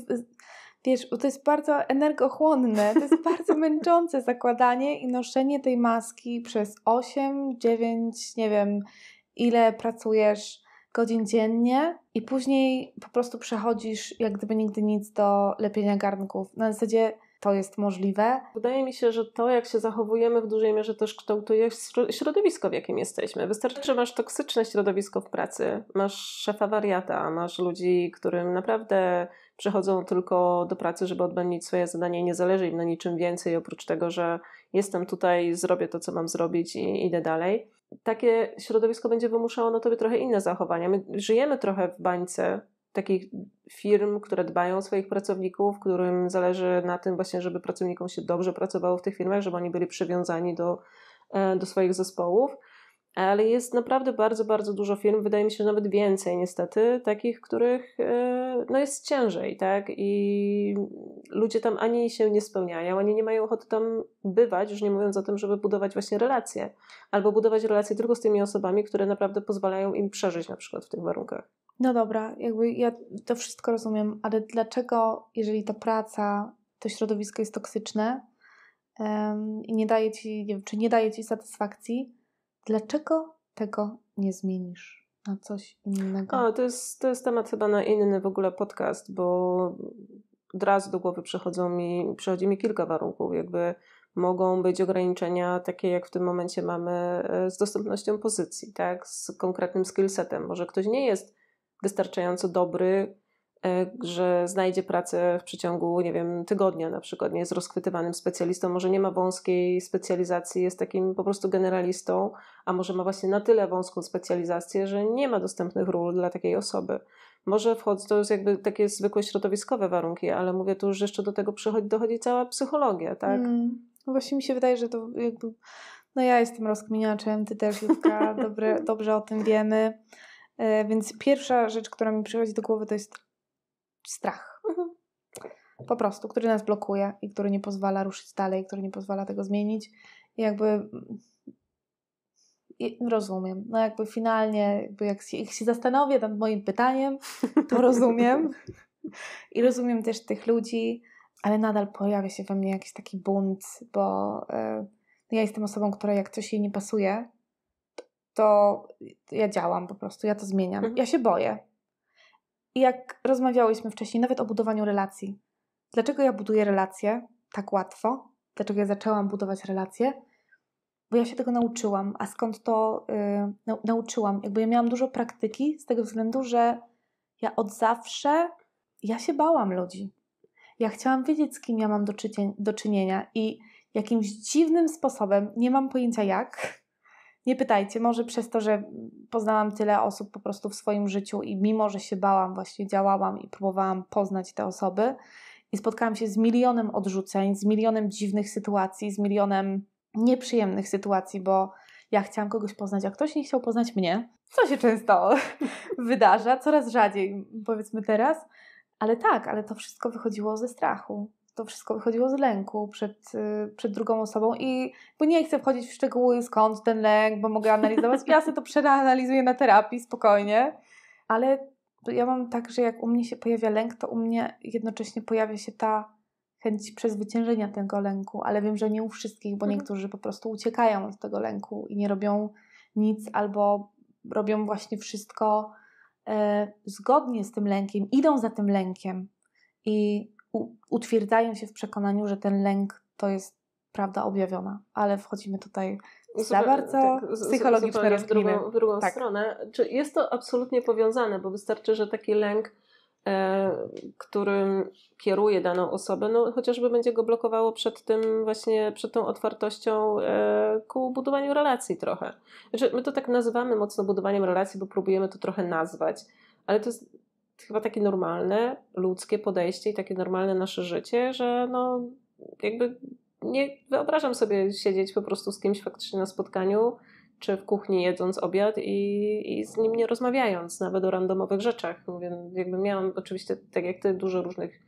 wiesz, to jest bardzo energochłonne, to jest bardzo męczące zakładanie i noszenie tej maski przez 8, 9, nie wiem ile pracujesz godzin dziennie i później po prostu przechodzisz jak gdyby nigdy nic do lepienia garnków. Na zasadzie to jest możliwe. Wydaje mi się, że to, jak się zachowujemy, w dużej mierze też kształtuje środowisko, w jakim jesteśmy. Wystarczy, że masz toksyczne środowisko w pracy, masz szefa wariata, masz ludzi, którym naprawdę przychodzą tylko do pracy, żeby odbędzić swoje zadanie i nie zależy im na niczym więcej, oprócz tego, że jestem tutaj, zrobię to, co mam zrobić i idę dalej takie środowisko będzie wymuszało na tobie trochę inne zachowania. My żyjemy trochę w bańce takich firm, które dbają o swoich pracowników, którym zależy na tym właśnie, żeby pracownikom się dobrze pracowało w tych firmach, żeby oni byli przywiązani do, e, do swoich zespołów ale jest naprawdę bardzo, bardzo dużo firm, wydaje mi się, że nawet więcej niestety, takich, których e, no jest ciężej, tak? I ludzie tam ani się nie spełniają, ani nie mają ochoty tam bywać, już nie mówiąc o tym, żeby budować właśnie relacje, albo budować relacje tylko z tymi osobami, które naprawdę pozwalają im przeżyć na przykład w tych warunkach. No dobra, jakby ja to wszystko rozumiem, ale dlaczego, jeżeli ta praca, to środowisko jest toksyczne um, i nie daje ci, nie wiem, czy nie daje ci satysfakcji, Dlaczego tego nie zmienisz na coś innego? to, jest, to jest temat chyba na inny w ogóle podcast, bo od razu do głowy przychodzą mi, przychodzi mi kilka warunków. Jakby mogą być ograniczenia takie, jak w tym momencie mamy e, z dostępnością pozycji, tak? z konkretnym skillsetem. Może ktoś nie jest wystarczająco dobry E, że znajdzie pracę w przeciągu, nie wiem, tygodnia na przykład, nie jest rozchwytywanym specjalistą, może nie ma wąskiej specjalizacji, jest takim po prostu generalistą, a może ma właśnie na tyle wąską specjalizację, że nie ma dostępnych ról dla takiej osoby. Może wchodzi, to jest jakby takie zwykłe środowiskowe warunki, ale mówię tu, że jeszcze do tego przychodzi, dochodzi cała psychologia, tak? Mm, no właśnie mi się wydaje, że to jakby, no ja jestem rozkminiaczem, ty też Jutka, dobrze, dobrze o tym wiemy. E, więc pierwsza rzecz, która mi przychodzi do głowy, to jest strach. Mhm. Po prostu, który nas blokuje i który nie pozwala ruszyć dalej, który nie pozwala tego zmienić. I jakby mm, i rozumiem. No jakby finalnie, jakby jak, się, jak się zastanowię nad moim pytaniem, to rozumiem. I rozumiem też tych ludzi, ale nadal pojawia się we mnie jakiś taki bunt, bo y, ja jestem osobą, która jak coś jej nie pasuje, to, to ja działam po prostu, ja to zmieniam. Mhm. Ja się boję jak rozmawiałyśmy wcześniej, nawet o budowaniu relacji. Dlaczego ja buduję relacje tak łatwo? Dlaczego ja zaczęłam budować relacje? Bo ja się tego nauczyłam. A skąd to yy, na, nauczyłam? Jakby ja miałam dużo praktyki z tego względu, że ja od zawsze ja się bałam ludzi. Ja chciałam wiedzieć, z kim ja mam do, do czynienia i jakimś dziwnym sposobem, nie mam pojęcia jak, nie pytajcie, może przez to, że poznałam tyle osób po prostu w swoim życiu i mimo, że się bałam, właśnie działałam i próbowałam poznać te osoby i spotkałam się z milionem odrzuceń, z milionem dziwnych sytuacji, z milionem nieprzyjemnych sytuacji, bo ja chciałam kogoś poznać, a ktoś nie chciał poznać mnie, co się często wydarza, coraz rzadziej powiedzmy teraz, ale tak, ale to wszystko wychodziło ze strachu to wszystko wychodziło z lęku przed, y, przed drugą osobą i bo nie chcę wchodzić w szczegóły, skąd ten lęk, bo mogę analizować. Ja sobie to przeanalizuję na terapii spokojnie, ale ja mam tak, że jak u mnie się pojawia lęk, to u mnie jednocześnie pojawia się ta chęć przezwyciężenia tego lęku, ale wiem, że nie u wszystkich, bo mhm. niektórzy po prostu uciekają od tego lęku i nie robią nic albo robią właśnie wszystko e, zgodnie z tym lękiem, idą za tym lękiem i utwierdzają się w przekonaniu, że ten lęk to jest prawda objawiona, ale wchodzimy tutaj no za bardzo tak, W drugą, w drugą tak. stronę. Czy jest to absolutnie powiązane, bo wystarczy, że taki lęk, e, którym kieruje daną osobę, no chociażby będzie go blokowało przed tym właśnie, przed tą otwartością e, ku budowaniu relacji trochę. Znaczy, my to tak nazywamy mocno budowaniem relacji, bo próbujemy to trochę nazwać, ale to jest chyba takie normalne, ludzkie podejście i takie normalne nasze życie, że no jakby nie wyobrażam sobie siedzieć po prostu z kimś faktycznie na spotkaniu czy w kuchni jedząc obiad i, i z nim nie rozmawiając, nawet o randomowych rzeczach. Więc jakby miałam oczywiście, tak jak ty, dużo różnych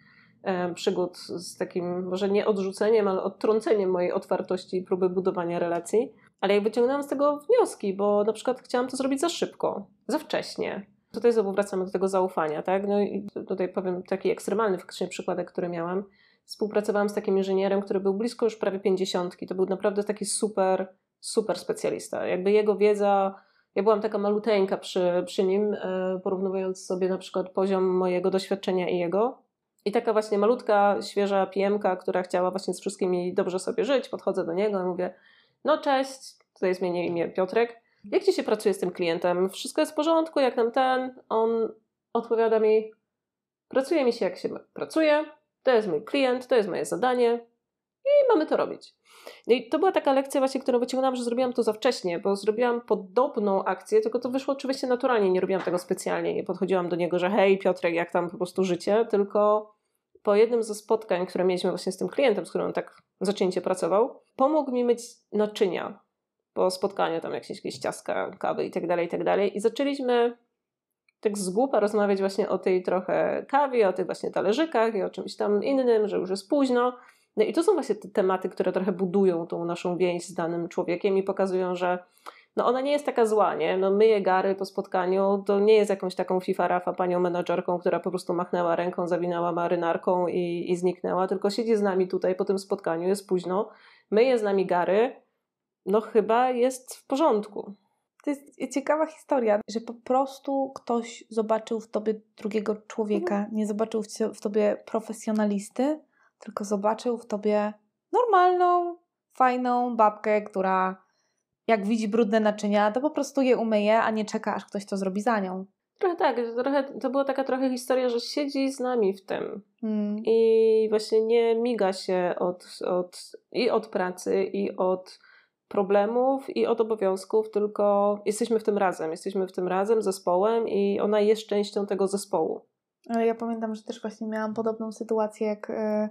e, przygód z takim, może nie odrzuceniem, ale odtrąceniem mojej otwartości i próby budowania relacji. Ale jak wyciągnęłam z tego wnioski, bo na przykład chciałam to zrobić za szybko, za wcześnie, Tutaj znowu wracamy do tego zaufania, tak? No i tutaj powiem taki ekstremalny faktycznie przykładek, który miałam. Współpracowałam z takim inżynierem, który był blisko już prawie pięćdziesiątki. To był naprawdę taki super, super specjalista. Jakby jego wiedza, ja byłam taka maluteńka przy, przy nim, e, porównując sobie na przykład poziom mojego doświadczenia i jego. I taka właśnie malutka, świeża piemka, która chciała właśnie z wszystkimi dobrze sobie żyć, podchodzę do niego i mówię, no cześć, tutaj zmienię imię Piotrek, jak ci się pracuje z tym klientem? Wszystko jest w porządku, jak nam ten? On odpowiada mi, pracuje mi się jak się pracuje, to jest mój klient, to jest moje zadanie i mamy to robić. No i to była taka lekcja właśnie, którą wyciągnęłam, że zrobiłam to za wcześnie, bo zrobiłam podobną akcję, tylko to wyszło oczywiście naturalnie, nie robiłam tego specjalnie, nie podchodziłam do niego, że hej Piotrek, jak tam po prostu życie, tylko po jednym ze spotkań, które mieliśmy właśnie z tym klientem, z którym tak zaczęcie pracował, pomógł mi myć naczynia po spotkaniu tam jakieś, jakieś ciaska, kawy i tak dalej, i tak dalej. I zaczęliśmy tak z głupa rozmawiać właśnie o tej trochę kawie, o tych właśnie talerzykach i o czymś tam innym, że już jest późno. No i to są właśnie te tematy, które trochę budują tą naszą więź z danym człowiekiem i pokazują, że no ona nie jest taka zła, nie? No myje gary po spotkaniu, to nie jest jakąś taką FIFA Rafa panią menadżerką, która po prostu machnęła ręką, zawinęła marynarką i, i zniknęła, tylko siedzi z nami tutaj po tym spotkaniu, jest późno, myje z nami gary, no chyba jest w porządku. To jest ciekawa historia, że po prostu ktoś zobaczył w tobie drugiego człowieka, mhm. nie zobaczył w tobie profesjonalisty, tylko zobaczył w tobie normalną, fajną babkę, która jak widzi brudne naczynia, to po prostu je umyje, a nie czeka, aż ktoś to zrobi za nią. Trochę tak, trochę, to była taka trochę historia, że siedzi z nami w tym hmm. i właśnie nie miga się od, od, i od pracy, i od problemów i od obowiązków, tylko jesteśmy w tym razem. Jesteśmy w tym razem zespołem i ona jest częścią tego zespołu. Ja pamiętam, że też właśnie miałam podobną sytuację, jak e,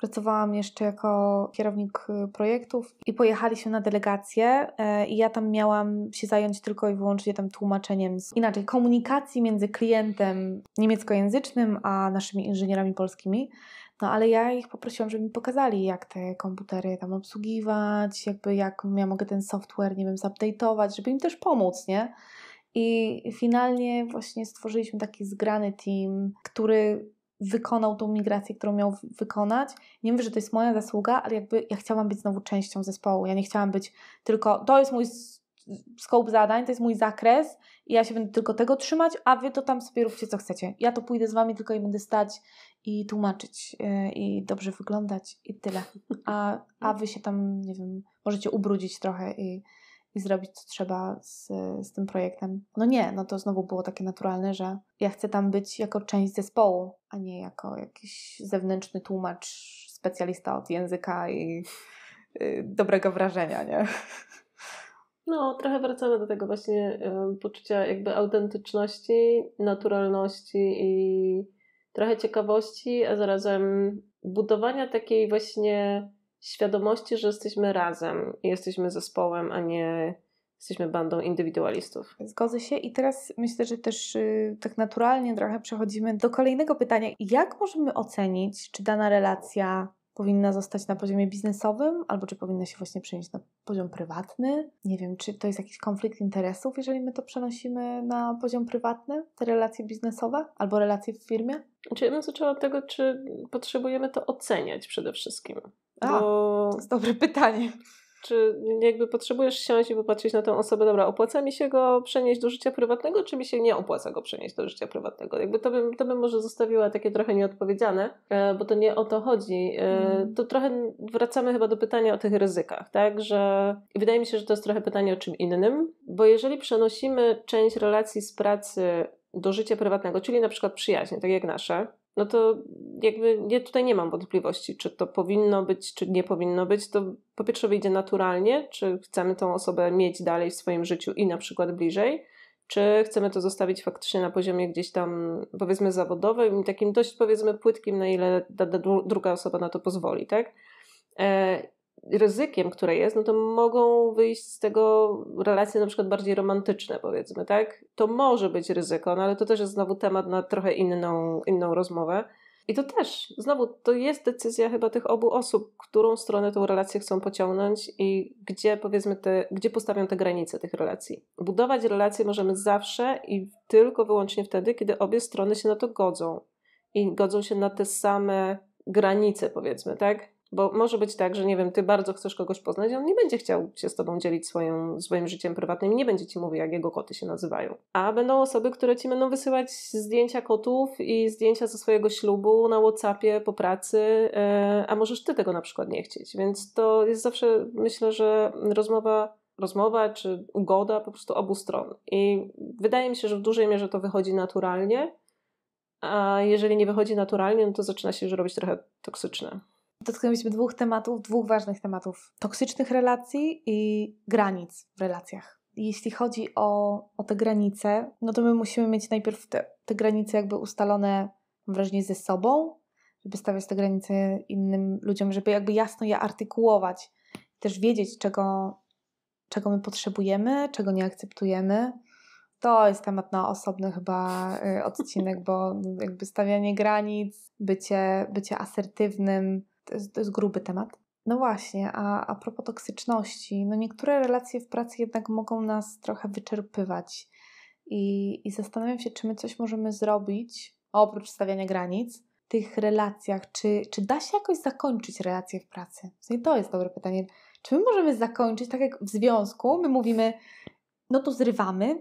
pracowałam jeszcze jako kierownik e, projektów i pojechaliśmy na delegację e, i ja tam miałam się zająć tylko i wyłącznie tam tłumaczeniem, z, inaczej komunikacji między klientem niemieckojęzycznym a naszymi inżynierami polskimi. No ale ja ich poprosiłam, żeby mi pokazali, jak te komputery tam obsługiwać, jakby jak ja mogę ten software, nie wiem, zupdate'ować, żeby im też pomóc, nie? I finalnie właśnie stworzyliśmy taki zgrany team, który wykonał tą migrację, którą miał wykonać. Nie wiem, że to jest moja zasługa, ale jakby ja chciałam być znowu częścią zespołu. Ja nie chciałam być tylko, to jest mój scope zadań, to jest mój zakres i ja się będę tylko tego trzymać, a wy to tam sobie róbcie co chcecie. Ja to pójdę z wami tylko i będę stać i tłumaczyć y, i dobrze wyglądać i tyle. A, a wy się tam, nie wiem, możecie ubrudzić trochę i, i zrobić co trzeba z, z tym projektem. No nie, no to znowu było takie naturalne, że ja chcę tam być jako część zespołu, a nie jako jakiś zewnętrzny tłumacz, specjalista od języka i y, dobrego wrażenia, nie? No, trochę wracamy do tego właśnie poczucia jakby autentyczności, naturalności i trochę ciekawości, a zarazem budowania takiej właśnie świadomości, że jesteśmy razem i jesteśmy zespołem, a nie jesteśmy bandą indywidualistów. Zgodzę się i teraz myślę, że też y, tak naturalnie trochę przechodzimy do kolejnego pytania. Jak możemy ocenić, czy dana relacja powinna zostać na poziomie biznesowym, albo czy powinna się właśnie przenieść na poziom prywatny. Nie wiem, czy to jest jakiś konflikt interesów, jeżeli my to przenosimy na poziom prywatny, te relacje biznesowe albo relacje w firmie. Czy znaczy, ja bym zaczęła od tego, czy potrzebujemy to oceniać przede wszystkim? A, To jest dobre pytanie. Czy jakby potrzebujesz siąść i popatrzeć na tę osobę, dobra, opłaca mi się go przenieść do życia prywatnego, czy mi się nie opłaca go przenieść do życia prywatnego? Jakby to bym, to bym może zostawiła takie trochę nieodpowiedziane, e, bo to nie o to chodzi. E, mhm. To trochę wracamy chyba do pytania o tych ryzykach, tak? Że wydaje mi się, że to jest trochę pytanie o czym innym, bo jeżeli przenosimy część relacji z pracy do życia prywatnego, czyli na przykład przyjaźnie, tak jak nasze, no to jakby nie, tutaj nie mam wątpliwości, czy to powinno być, czy nie powinno być. To po pierwsze wyjdzie naturalnie, czy chcemy tą osobę mieć dalej w swoim życiu i na przykład bliżej, czy chcemy to zostawić faktycznie na poziomie gdzieś tam powiedzmy zawodowym i takim dość powiedzmy płytkim, na ile da, da druga osoba na to pozwoli, tak? E, ryzykiem, które jest, no to mogą wyjść z tego relacje na przykład bardziej romantyczne, powiedzmy, tak? To może być ryzyko, no ale to też jest znowu temat na trochę inną, inną rozmowę. I to też, znowu, to jest decyzja chyba tych obu osób, którą stronę tą relację chcą pociągnąć i gdzie, powiedzmy, te, gdzie postawią te granice tych relacji. Budować relacje możemy zawsze i tylko wyłącznie wtedy, kiedy obie strony się na to godzą i godzą się na te same granice, powiedzmy, tak? Bo może być tak, że nie wiem, ty bardzo chcesz kogoś poznać, on nie będzie chciał się z tobą dzielić swoją, swoim życiem prywatnym, nie będzie ci mówił, jak jego koty się nazywają. A będą osoby, które ci będą wysyłać zdjęcia kotów i zdjęcia ze swojego ślubu na WhatsAppie po pracy, e, a możesz ty tego na przykład nie chcieć. Więc to jest zawsze, myślę, że rozmowa rozmowa czy ugoda po prostu obu stron. I wydaje mi się, że w dużej mierze to wychodzi naturalnie, a jeżeli nie wychodzi naturalnie, no to zaczyna się już robić trochę toksyczne. Dotknęliśmy dwóch tematów, dwóch ważnych tematów: toksycznych relacji i granic w relacjach. Jeśli chodzi o, o te granice, no to my musimy mieć najpierw te, te granice jakby ustalone, mam wrażenie, ze sobą, żeby stawiać te granice innym ludziom, żeby jakby jasno je artykułować, też wiedzieć, czego, czego my potrzebujemy, czego nie akceptujemy. To jest temat na osobny chyba e, odcinek, bo jakby stawianie granic, bycie, bycie asertywnym, to jest, to jest gruby temat. No właśnie, a, a propos toksyczności, no niektóre relacje w pracy jednak mogą nas trochę wyczerpywać i, i zastanawiam się, czy my coś możemy zrobić, oprócz stawiania granic, w tych relacjach. Czy, czy da się jakoś zakończyć relacje w pracy? I to jest dobre pytanie. Czy my możemy zakończyć, tak jak w związku, my mówimy, no to zrywamy,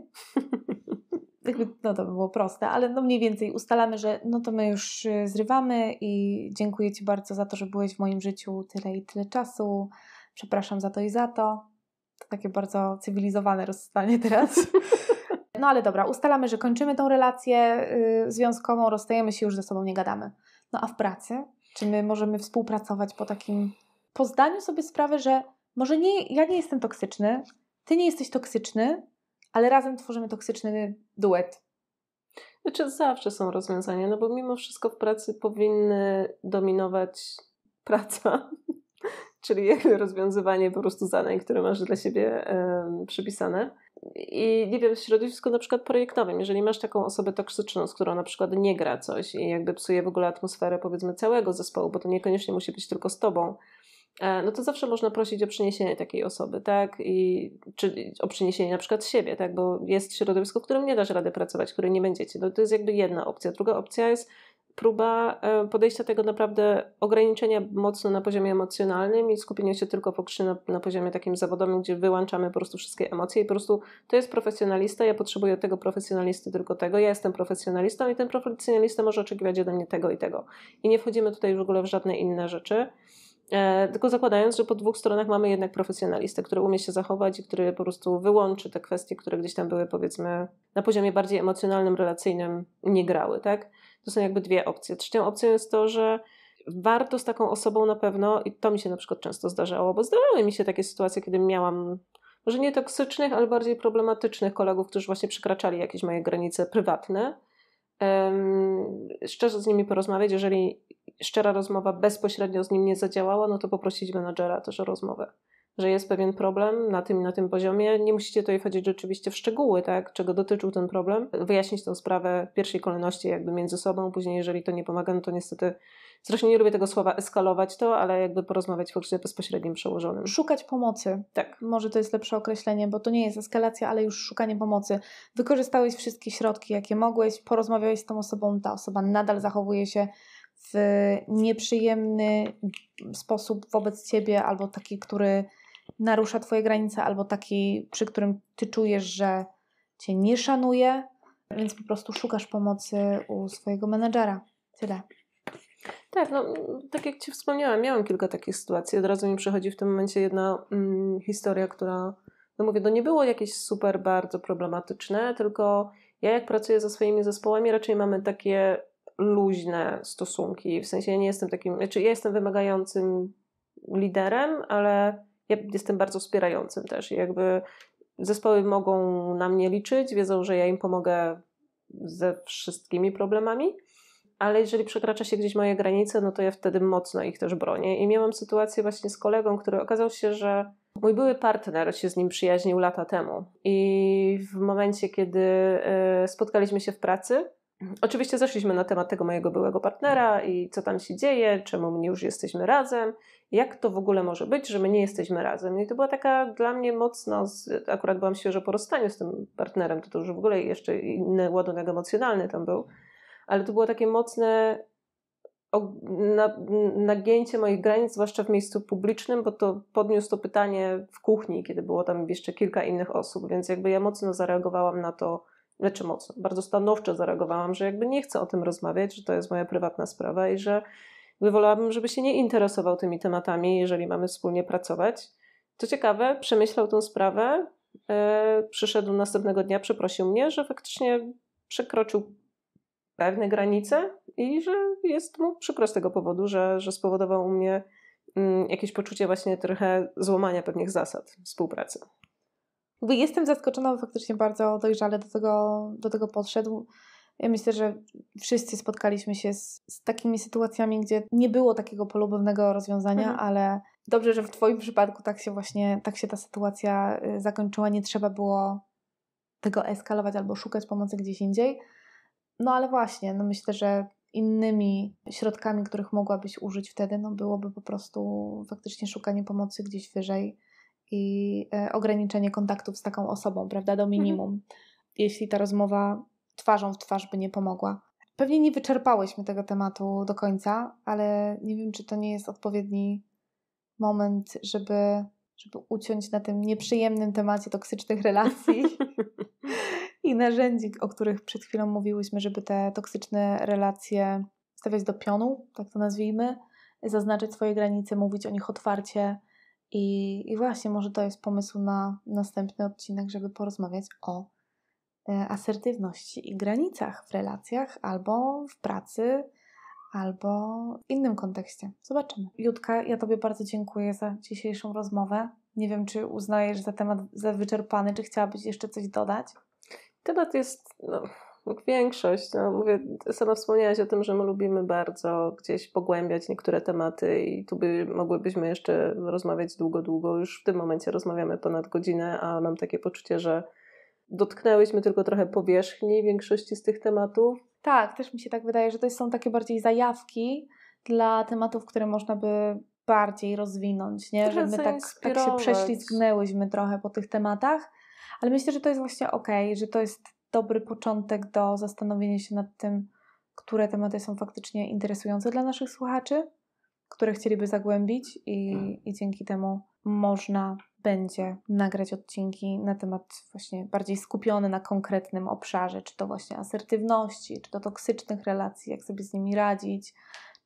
no to by było proste, ale no mniej więcej ustalamy, że no to my już y, zrywamy i dziękuję Ci bardzo za to, że byłeś w moim życiu tyle i tyle czasu. Przepraszam za to i za to. To takie bardzo cywilizowane rozstanie teraz. No ale dobra, ustalamy, że kończymy tą relację yy, związkową, rozstajemy się, już ze sobą nie gadamy. No a w pracy? Czy my możemy współpracować po takim... Po zdaniu sobie sprawy, że może nie, ja nie jestem toksyczny, ty nie jesteś toksyczny, ale razem tworzymy toksyczny duet. Znaczy zawsze są rozwiązania, no bo mimo wszystko w pracy powinny dominować praca, czyli jakby rozwiązywanie po prostu zadań, które masz dla siebie przypisane. I nie wiem, w środowisku na przykład projektowym, jeżeli masz taką osobę toksyczną, z którą na przykład nie gra coś i jakby psuje w ogóle atmosferę powiedzmy całego zespołu, bo to niekoniecznie musi być tylko z tobą, E, no to zawsze można prosić o przyniesienie takiej osoby, tak? I, czy o przyniesienie na przykład siebie, tak? Bo jest środowisko, w którym nie dasz rady pracować, w którym nie będziecie. No to jest jakby jedna opcja. Druga opcja jest próba e, podejścia tego naprawdę ograniczenia mocno na poziomie emocjonalnym i skupienia się tylko po na, na poziomie takim zawodowym, gdzie wyłączamy po prostu wszystkie emocje i po prostu to jest profesjonalista, ja potrzebuję od tego profesjonalisty tylko tego, ja jestem profesjonalistą i ten profesjonalista może oczekiwać ode mnie tego i tego. I nie wchodzimy tutaj w ogóle w żadne inne rzeczy. E, tylko zakładając, że po dwóch stronach mamy jednak profesjonalistę, który umie się zachować i który po prostu wyłączy te kwestie, które gdzieś tam były, powiedzmy, na poziomie bardziej emocjonalnym, relacyjnym, nie grały, tak? To są jakby dwie opcje. Trzecią opcją jest to, że warto z taką osobą na pewno, i to mi się na przykład często zdarzało, bo zdarzały mi się takie sytuacje, kiedy miałam może nie toksycznych, ale bardziej problematycznych kolegów, którzy właśnie przekraczali jakieś moje granice prywatne. Um, szczerze z nimi porozmawiać, jeżeli szczera rozmowa bezpośrednio z nim nie zadziałała, no to poprosić menadżera też o rozmowę. Że jest pewien problem na tym i na tym poziomie. Nie musicie tutaj wchodzić oczywiście w szczegóły, tak, czego dotyczył ten problem. Wyjaśnić tę sprawę w pierwszej kolejności jakby między sobą. Później, jeżeli to nie pomaga, no to niestety Zresztą nie lubię tego słowa eskalować to, ale jakby porozmawiać faktycznie bezpośrednim przełożonym. Szukać pomocy. Tak. Może to jest lepsze określenie, bo to nie jest eskalacja, ale już szukanie pomocy. Wykorzystałeś wszystkie środki, jakie mogłeś, porozmawiałeś z tą osobą, ta osoba nadal zachowuje się w nieprzyjemny sposób wobec ciebie, albo taki, który narusza twoje granice, albo taki, przy którym ty czujesz, że cię nie szanuje, więc po prostu szukasz pomocy u swojego menedżera. Tyle. Tak, no tak jak Ci wspomniałam, miałam kilka takich sytuacji. Od razu mi przychodzi w tym momencie jedna mm, historia, która, no mówię, to no nie było jakieś super bardzo problematyczne, tylko ja jak pracuję ze swoimi zespołami, raczej mamy takie luźne stosunki. W sensie ja nie jestem takim, znaczy ja jestem wymagającym liderem, ale ja jestem bardzo wspierającym też. Jakby zespoły mogą na mnie liczyć, wiedzą, że ja im pomogę ze wszystkimi problemami, ale jeżeli przekracza się gdzieś moje granice, no to ja wtedy mocno ich też bronię. I miałam sytuację właśnie z kolegą, który okazał się, że mój były partner się z nim przyjaźnił lata temu. I w momencie, kiedy y, spotkaliśmy się w pracy, Oczywiście zeszliśmy na temat tego mojego byłego partnera i co tam się dzieje, czemu my już jesteśmy razem, jak to w ogóle może być, że my nie jesteśmy razem. I to była taka dla mnie mocno, akurat byłam świeżo po rozstaniu z tym partnerem, to, to już w ogóle jeszcze inny ładunek emocjonalny tam był, ale to było takie mocne nagięcie moich granic, zwłaszcza w miejscu publicznym, bo to podniósł to pytanie w kuchni, kiedy było tam jeszcze kilka innych osób, więc jakby ja mocno zareagowałam na to, lecz znaczy mocno, bardzo stanowczo zareagowałam, że jakby nie chcę o tym rozmawiać, że to jest moja prywatna sprawa i że wolałabym, żeby się nie interesował tymi tematami, jeżeli mamy wspólnie pracować. Co ciekawe, przemyślał tę sprawę, yy, przyszedł następnego dnia, przeprosił mnie, że faktycznie przekroczył pewne granice i że jest mu przykro z tego powodu, że, że spowodował u mnie mm, jakieś poczucie właśnie trochę złamania pewnych zasad współpracy. Jakby jestem zaskoczona, bo faktycznie bardzo dojrzale do tego, do tego podszedł. Ja myślę, że wszyscy spotkaliśmy się z, z takimi sytuacjami, gdzie nie było takiego polubownego rozwiązania, mhm. ale dobrze, że w Twoim przypadku tak się właśnie, tak się ta sytuacja y, zakończyła. Nie trzeba było tego eskalować albo szukać pomocy gdzieś indziej. No ale właśnie, no myślę, że innymi środkami, których mogłabyś użyć wtedy, no byłoby po prostu faktycznie szukanie pomocy gdzieś wyżej i e, ograniczenie kontaktów z taką osobą, prawda, do mhm. minimum, mhm. jeśli ta rozmowa twarzą w twarz by nie pomogła. Pewnie nie wyczerpałyśmy tego tematu do końca, ale nie wiem, czy to nie jest odpowiedni moment, żeby, żeby uciąć na tym nieprzyjemnym temacie toksycznych relacji i narzędzi, o których przed chwilą mówiłyśmy, żeby te toksyczne relacje stawiać do pionu, tak to nazwijmy, zaznaczyć swoje granice, mówić o nich otwarcie, i, I właśnie, może to jest pomysł na następny odcinek, żeby porozmawiać o e, asertywności i granicach w relacjach albo w pracy, albo w innym kontekście. Zobaczymy. Jutka, ja Tobie bardzo dziękuję za dzisiejszą rozmowę. Nie wiem, czy uznajesz za temat za wyczerpany, czy chciałabyś jeszcze coś dodać? Temat jest no, większość. No, mówię, sama wspomniałaś o tym, że my lubimy bardzo gdzieś pogłębiać niektóre tematy i tu by, mogłybyśmy jeszcze rozmawiać długo, długo. Już w tym momencie rozmawiamy ponad godzinę, a mam takie poczucie, że dotknęłyśmy tylko trochę powierzchni większości z tych tematów. Tak, też mi się tak wydaje, że to są takie bardziej zajawki dla tematów, które można by bardziej rozwinąć, nie? Trochę że my tak, tak się prześlizgnęłyśmy trochę po tych tematach, ale myślę, że to jest właśnie okej, okay, że to jest dobry początek do zastanowienia się nad tym, które tematy są faktycznie interesujące dla naszych słuchaczy, które chcieliby zagłębić, i, mhm. i dzięki temu można będzie nagrać odcinki na temat właśnie bardziej skupiony na konkretnym obszarze, czy to właśnie asertywności, czy to toksycznych relacji, jak sobie z nimi radzić,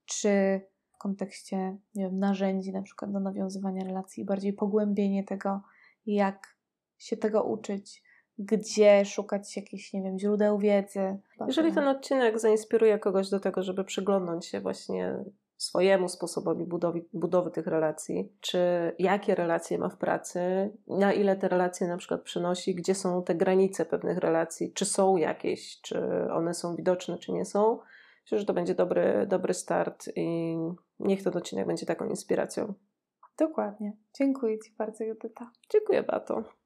czy w kontekście nie wiem, narzędzi na przykład do nawiązywania relacji, bardziej pogłębienie tego, jak się tego uczyć, gdzie szukać jakichś, nie wiem, źródeł wiedzy. Jeżeli ten odcinek zainspiruje kogoś do tego, żeby przyglądnąć się właśnie swojemu sposobowi budowy, budowy tych relacji, czy jakie relacje ma w pracy, na ile te relacje na przykład przynosi, gdzie są te granice pewnych relacji, czy są jakieś, czy one są widoczne, czy nie są. Myślę, że to będzie dobry, dobry start i niech ten odcinek będzie taką inspiracją. Dokładnie. Dziękuję Ci bardzo, Judyta. Dziękuję, Bato.